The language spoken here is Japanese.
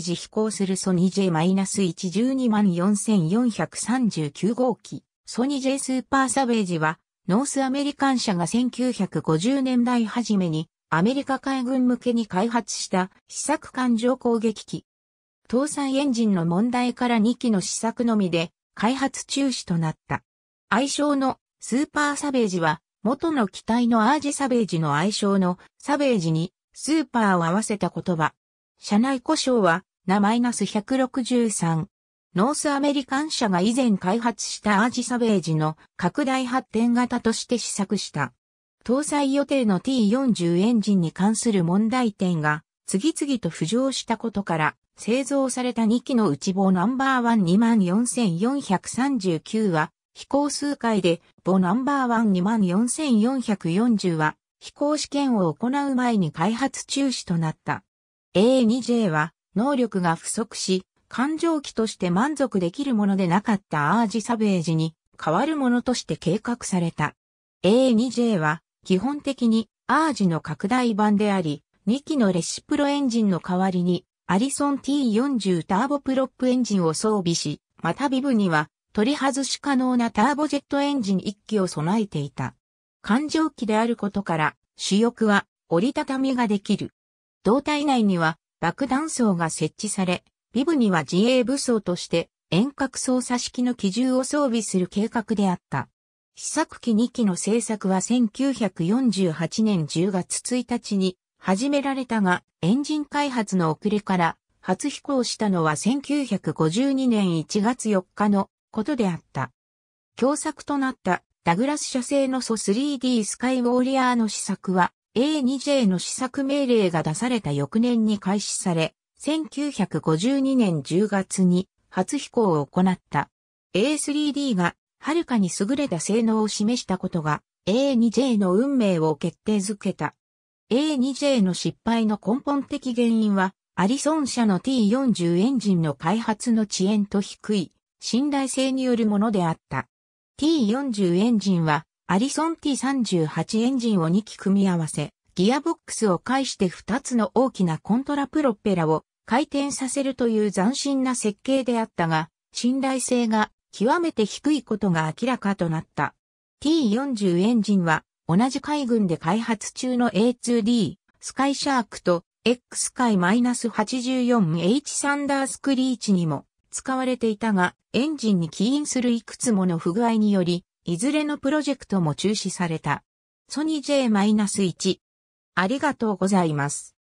時飛行するソニー J-1124439 号機、ソニー J スーパーサベージは、ノースアメリカン社が1950年代初めに、アメリカ海軍向けに開発した試作艦上攻撃機。搭載エンジンの問題から2機の試作のみで、開発中止となった。愛称のスーパーサベージは、元の機体のアージサベージの愛称のサベージに、スーパーを合わせた言葉。社内故障は、な -163。ノースアメリカン社が以前開発したアージサベージの拡大発展型として試作した。搭載予定の T40 エンジンに関する問題点が次々と浮上したことから製造された2機の内棒ナンバーワン24439は飛行数回で棒ナンバーワン24440は飛行試験を行う前に開発中止となった。A2J は能力が不足し、感情機として満足できるものでなかったアージサベージに変わるものとして計画された。A2J は基本的にアージの拡大版であり、2機のレシプロエンジンの代わりにアリソン T40 ターボプロップエンジンを装備し、またビブには取り外し可能なターボジェットエンジン1機を備えていた。環状機であることから主翼は折りたたみができる。胴体内には爆弾層が設置され、ビブには自衛武装として遠隔操作式の機銃を装備する計画であった。試作機2機の製作は1948年10月1日に始められたが、エンジン開発の遅れから初飛行したのは1952年1月4日のことであった。共作となったダグラス社製のソ 3D スカイウォーリアーの試作は A2J の試作命令が出された翌年に開始され、1952年10月に初飛行を行った。A3D がはるかに優れた性能を示したことが A2J の運命を決定づけた。A2J の失敗の根本的原因は、アリソン社の T40 エンジンの開発の遅延と低い信頼性によるものであった。T40 エンジンはアリソン T38 エンジンを2機組み合わせ、ギアボックスを介して2つの大きなコントラプロペラを回転させるという斬新な設計であったが、信頼性が極めて低いことが明らかとなった。T40 エンジンは同じ海軍で開発中の A2D スカイシャークと X 海 -84H サンダースクリーチにも使われていたがエンジンに起因するいくつもの不具合によりいずれのプロジェクトも中止された。ソニー J-1。ありがとうございます。